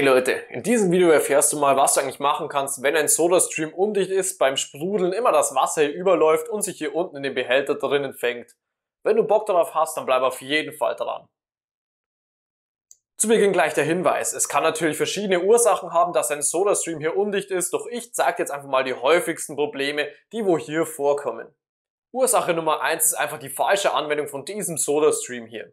Hey Leute, in diesem Video erfährst du mal, was du eigentlich machen kannst, wenn ein Soda-Stream um ist, beim Sprudeln immer das Wasser hier überläuft und sich hier unten in den Behälter drinnen fängt. Wenn du Bock darauf hast, dann bleib auf jeden Fall dran. Zu Beginn gleich der Hinweis. Es kann natürlich verschiedene Ursachen haben, dass ein Soda-Stream hier undicht ist, doch ich zeige jetzt einfach mal die häufigsten Probleme, die wo hier vorkommen. Ursache Nummer 1 ist einfach die falsche Anwendung von diesem Soda-Stream hier.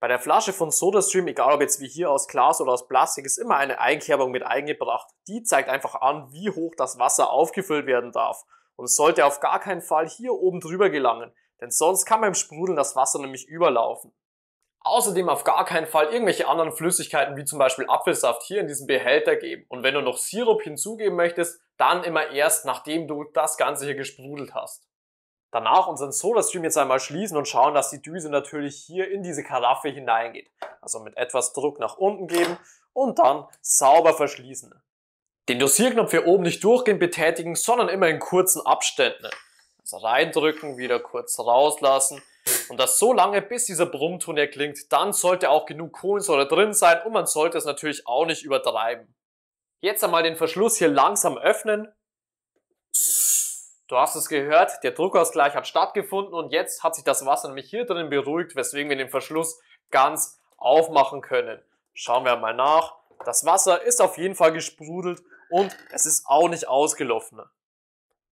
Bei der Flasche von SodaStream, egal ob jetzt wie hier aus Glas oder aus Plastik, ist immer eine Einkerbung mit eingebracht. Die zeigt einfach an, wie hoch das Wasser aufgefüllt werden darf und sollte auf gar keinen Fall hier oben drüber gelangen, denn sonst kann beim Sprudeln das Wasser nämlich überlaufen. Außerdem auf gar keinen Fall irgendwelche anderen Flüssigkeiten wie zum Beispiel Apfelsaft hier in diesen Behälter geben. Und wenn du noch Sirup hinzugeben möchtest, dann immer erst nachdem du das Ganze hier gesprudelt hast danach unseren Soda-Stream jetzt einmal schließen und schauen, dass die Düse natürlich hier in diese Karaffe hineingeht. Also mit etwas Druck nach unten geben und dann sauber verschließen. Den Dosierknopf hier oben nicht durchgehend betätigen, sondern immer in kurzen Abständen. Also reindrücken, wieder kurz rauslassen und das so lange, bis dieser Brummton erklingt. Dann sollte auch genug Kohlensäure drin sein und man sollte es natürlich auch nicht übertreiben. Jetzt einmal den Verschluss hier langsam öffnen Du hast es gehört, der Druckausgleich hat stattgefunden und jetzt hat sich das Wasser nämlich hier drin beruhigt, weswegen wir den Verschluss ganz aufmachen können. Schauen wir mal nach. Das Wasser ist auf jeden Fall gesprudelt und es ist auch nicht ausgelaufen.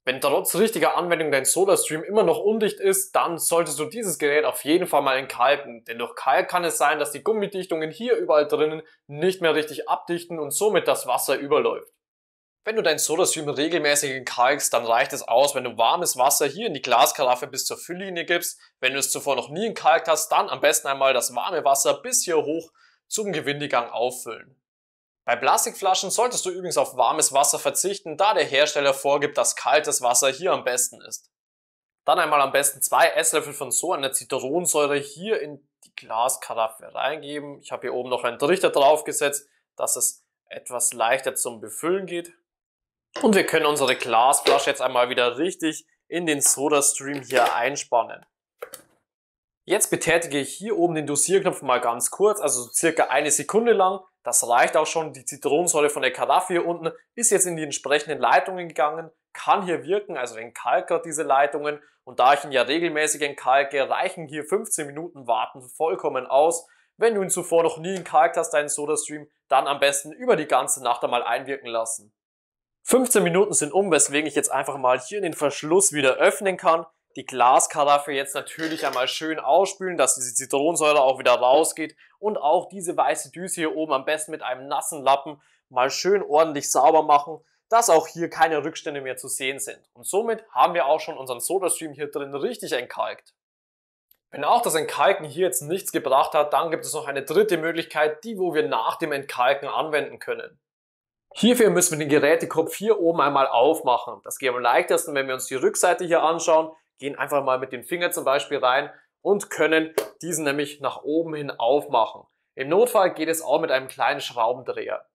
Wenn trotz richtiger Anwendung dein SodaStream immer noch undicht ist, dann solltest du dieses Gerät auf jeden Fall mal entkalken, denn durch Kalk kann es sein, dass die Gummidichtungen hier überall drinnen nicht mehr richtig abdichten und somit das Wasser überläuft. Wenn du dein SodaStream regelmäßig entkalkst, dann reicht es aus, wenn du warmes Wasser hier in die Glaskaraffe bis zur Fülllinie gibst. Wenn du es zuvor noch nie entkalkt hast, dann am besten einmal das warme Wasser bis hier hoch zum Gewindegang auffüllen. Bei Plastikflaschen solltest du übrigens auf warmes Wasser verzichten, da der Hersteller vorgibt, dass kaltes Wasser hier am besten ist. Dann einmal am besten zwei Esslöffel von so einer Zitronensäure hier in die Glaskaraffe reingeben. Ich habe hier oben noch einen Trichter draufgesetzt, dass es etwas leichter zum Befüllen geht. Und wir können unsere Glasflasche jetzt einmal wieder richtig in den SodaStream hier einspannen. Jetzt betätige ich hier oben den Dosierknopf mal ganz kurz, also circa eine Sekunde lang. Das reicht auch schon. Die Zitronensäure von der Karaffe hier unten ist jetzt in die entsprechenden Leitungen gegangen, kann hier wirken, also entkalker diese Leitungen. Und da ich ihn ja regelmäßig entkalke, reichen hier 15 Minuten Warten vollkommen aus. Wenn du ihn zuvor noch nie entkalkt hast, deinen SodaStream, dann am besten über die ganze Nacht einmal einwirken lassen. 15 Minuten sind um, weswegen ich jetzt einfach mal hier den Verschluss wieder öffnen kann. Die Glaskaraffe jetzt natürlich einmal schön ausspülen, dass diese Zitronensäure auch wieder rausgeht. Und auch diese weiße Düse hier oben am besten mit einem nassen Lappen mal schön ordentlich sauber machen, dass auch hier keine Rückstände mehr zu sehen sind. Und somit haben wir auch schon unseren Sodastream hier drin richtig entkalkt. Wenn auch das Entkalken hier jetzt nichts gebracht hat, dann gibt es noch eine dritte Möglichkeit, die wo wir nach dem Entkalken anwenden können. Hierfür müssen wir den Gerätekopf hier oben einmal aufmachen. Das geht am leichtesten, wenn wir uns die Rückseite hier anschauen, gehen einfach mal mit dem Finger zum Beispiel rein und können diesen nämlich nach oben hin aufmachen. Im Notfall geht es auch mit einem kleinen Schraubendreher.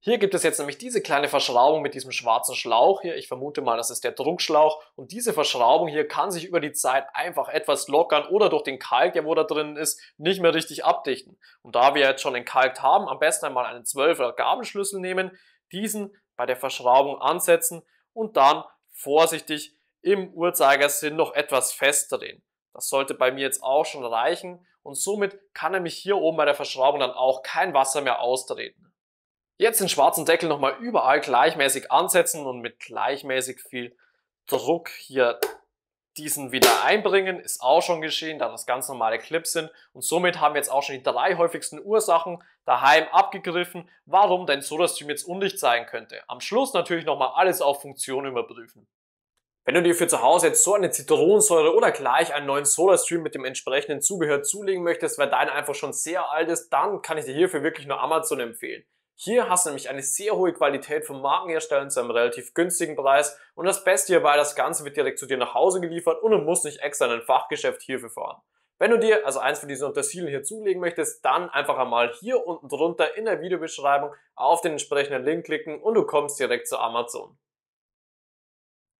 Hier gibt es jetzt nämlich diese kleine Verschraubung mit diesem schwarzen Schlauch hier. Ich vermute mal, das ist der Druckschlauch. Und diese Verschraubung hier kann sich über die Zeit einfach etwas lockern oder durch den Kalk, der wo da drin ist, nicht mehr richtig abdichten. Und da wir jetzt schon den Kalk haben, am besten einmal einen 12er Gabenschlüssel nehmen, diesen bei der Verschraubung ansetzen und dann vorsichtig im Uhrzeigersinn noch etwas festdrehen. Das sollte bei mir jetzt auch schon reichen und somit kann nämlich hier oben bei der Verschraubung dann auch kein Wasser mehr austreten. Jetzt den schwarzen Deckel nochmal überall gleichmäßig ansetzen und mit gleichmäßig viel Druck hier diesen wieder einbringen. Ist auch schon geschehen, da das ganz normale Clips sind. Und somit haben wir jetzt auch schon die drei häufigsten Ursachen daheim abgegriffen, warum dein Soda-Stream jetzt undicht sein könnte. Am Schluss natürlich nochmal alles auf Funktion überprüfen. Wenn du dir für zu Hause jetzt so eine Zitronensäure oder gleich einen neuen SodaStream mit dem entsprechenden Zubehör zulegen möchtest, weil dein einfach schon sehr alt ist, dann kann ich dir hierfür wirklich nur Amazon empfehlen. Hier hast du nämlich eine sehr hohe Qualität von Markenherstellern zu einem relativ günstigen Preis und das Beste hierbei, das Ganze wird direkt zu dir nach Hause geliefert und du musst nicht extra in ein Fachgeschäft hierfür fahren. Wenn du dir also eins von diesen Untersiedeln hier zulegen möchtest, dann einfach einmal hier unten drunter in der Videobeschreibung auf den entsprechenden Link klicken und du kommst direkt zu Amazon.